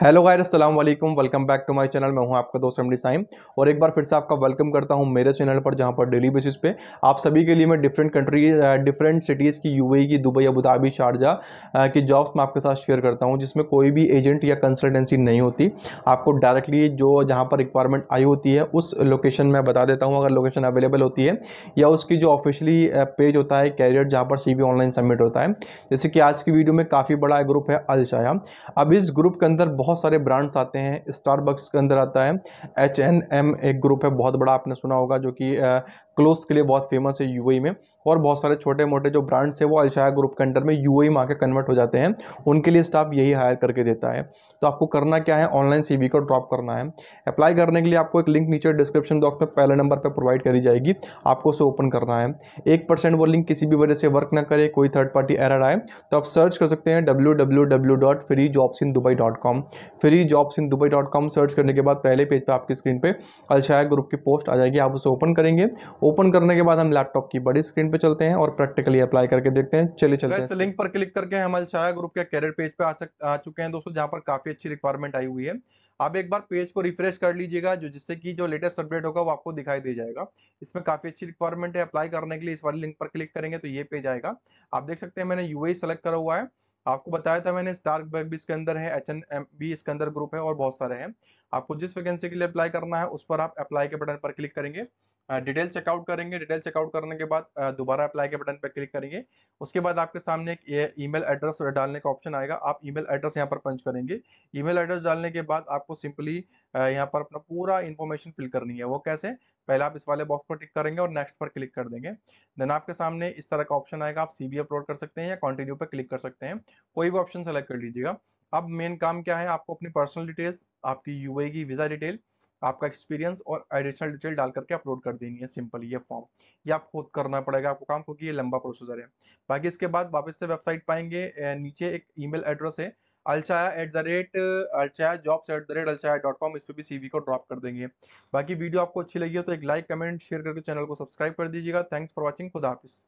hello guys असलम वालेकुम welcome back to my channel मैं हूं आपका दोस्त एमडी साइम और एक बार फिर से आपका वेलकम करता हूं मेरे चैनल पर जहां पर डेली बेसिस पे आप सभी के लिए मैं डिफरेंट कंट्री डिफरेंट सिटीज़ की यूएई की दुबई अबू धाबी शारजा की जॉब्स मैं आपके साथ शेयर करता हूं जिसमें कोई भी एजेंट या कंसल्टेंसी नहीं होती आपको डायरेक्टली जो जहाँ पर रिक्वायरमेंट आई होती है उस लोकेशन में बता देता हूँ अगर लोकेशन अवेलेबल होती है या उसकी जो ऑफिशली पेज होता है कैरियर जहाँ पर सी ऑनलाइन सबमिट होता है जैसे कि आज की वीडियो में काफ़ी बड़ा ग्रुप है अलशाया अब इस ग्रुप के अंदर बहुत सारे ब्रांड्स आते हैं स्टारबक्स के अंदर आता है एच एन एम एक ग्रुप है बहुत बड़ा आपने सुना होगा जो कि क्लोथ्स के लिए बहुत फेमस है यूएई e में और बहुत सारे छोटे मोटे जो ब्रांड्स हैं वो अलशाया ग्रुप के अंडर में यूएई e में आके कन्वर्ट हो जाते हैं उनके लिए स्टाफ यही हायर करके देता है तो आपको करना क्या है ऑनलाइन सी को ड्रॉप करना है अप्लाई करने के लिए आपको एक लिंक नीचे डिस्क्रिप्शन बॉक्स में पहले नंबर पर प्रोवाइड करी जाएगी आपको उसे ओपन करना है एक परसेंट वो लिंक किसी भी वजह से वर्क ना करे कोई थर्ड पार्टी एरर आए तो आप सर्च कर सकते हैं W W W dot free jobs in Dubai dot com free jobs in Dubai dot com search करने के बाद पहले पेज पर पे आपकी स्क्रीन पर अलशाया ग्रुप की पोस्ट आ जाएगी आप उसे ओपन करेंगे ओपन करने के बाद हम लैपटॉप की बड़ी स्क्रीन पर चलते हैं और प्रैक्टिकली अप्लाई करके देखते हैं चलिए चलते हैं लिंक पर क्लिक करके हम अलशाया ग्रुप के कैरियर पेज पर पे आ सक आ चुके हैं दोस्तों जहाँ पर काफ़ी अच्छी रिक्वायरमेंट आई हुई है आप एक बार पेज को रिफ्रेश कर लीजिएगा जो जिससे कि जो लेटेस्ट अपडेट होगा वो आपको दिखाई दे जाएगा इसमें काफ़ी अच्छी रिक्वायरमेंट है अप्लाई करने के लिए इस वाले लिंक पर क्लिक करेंगे तो ये पेज आएगा आप देख सकते हैं मैंने यूए सेलेक्ट करा हुआ है आपको बताया था मैंने स्टार वेब भी इसके अंदर है एच एन एम भी इसके अंदर ग्रुप है और बहुत सारे हैं आपको जिस वैकेंसी के लिए अप्लाई करना है उस पर आप अप्लाई के बटन पर क्लिक करेंगे डिटेल चेकआउट करेंगे डिटेल चेकआउट करने के बाद दोबारा अप्लाई के बटन पर क्लिक करेंगे उसके बाद आपके सामने एक ईमेल एड्रेस डालने का ऑप्शन आएगा आप ईमेल एड्रेस यहाँ पर पंच करेंगे ईमेल एड्रेस डालने के बाद आपको सिंपली यहाँ पर अपना पूरा इन्फॉर्मेशन फिल करनी है वो कैसे पहले आप इस वाले बॉक्स पर टिक करेंगे और नेक्स्ट पर क्लिक कर देंगे देन आपके सामने इस तरह का ऑप्शन आएगा आप सीबी अपलोड कर सकते हैं या कंटिन्यू पर क्लिक कर सकते हैं कोई भी ऑप्शन सेलेक्ट कर लीजिएगा अब मेन काम क्या है आपको अपनी पर्सनल डिटेल्स आपकी यूए e की वीज़ा डिटेल आपका एक्सपीरियंस और एडिशनल डिटेल डाल करके अपलोड कर देनी है सिंपल ये फॉर्म ये आप खुद करना पड़ेगा आपको काम क्योंकि ये लंबा प्रोसीजर है बाकी इसके बाद वापस से वेबसाइट पाएंगे नीचे एक ईमेल एड्रेस है Alshaya at the rate Alshaya jobs at the rate Alshaya dot com इस पर भी सीवी को ड्रॉप कर देंगे बाकी वीडियो आपको अच्छी लगी हो तो एक लाइक कमेंट शेयर करके चैनल को सब्सक्राइब कर दीजिएगा थैंक्स फॉर वॉचिंग खुदा हाफिज़